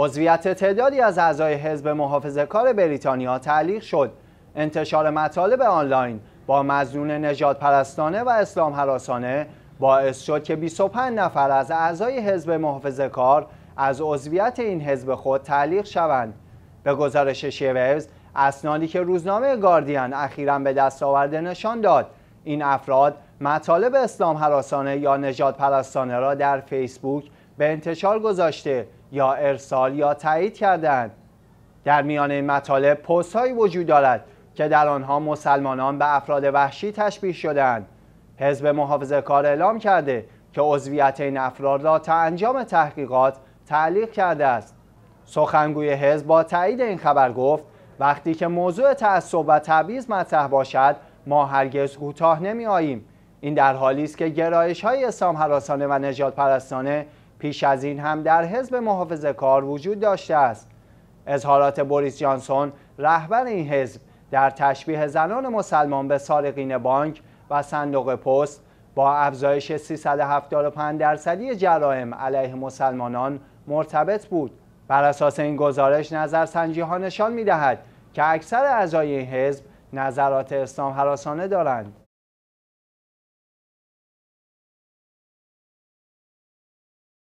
عضویت تعدادی از اعضای حزب محافظه کار بریتانیا تعلیق شد انتشار مطالب آنلاین با مزنون نجات پرستانه و اسلام حراسانه باعث شد که 25 نفر از اعضای حزب محافظه کار از عضویت این حزب خود تعلیق شوند به گزارش شیوز اسنادی که روزنامه گاردین اخیرا به دست آورده نشان داد این افراد مطالب اسلام حراسانه یا نجات پرستانه را در فیسبوک به انتشار گذاشته یا ارسال یا تایید کردند در میان این مطالب پست هایی وجود دارد که در آنها مسلمانان به افراد وحشی تشبیه شدند حزب محافظه کار اعلام کرده که عضویت این افراد را تا انجام تحقیقات تعلیق کرده است سخنگوی حزب با تایید این خبر گفت وقتی که موضوع تعصب و تبعیض مطرح باشد ما هرگز کوتاه آییم این در حالی است که گرایش های اسلام حراسانه و نجات پرستانه پیش از این هم در حزب محافظه کار وجود داشته است اظهارات بوریس جانسون رهبر این حزب در تشبیه زنان مسلمان به سارقین بانک و صندوق پست با افزایش 375 درصدی جرائم علیه مسلمانان مرتبط بود بر اساس این گزارش نظر ها نشان می دهد که اکثر اعضای این حزب نظرات اسلام حراسانه دارند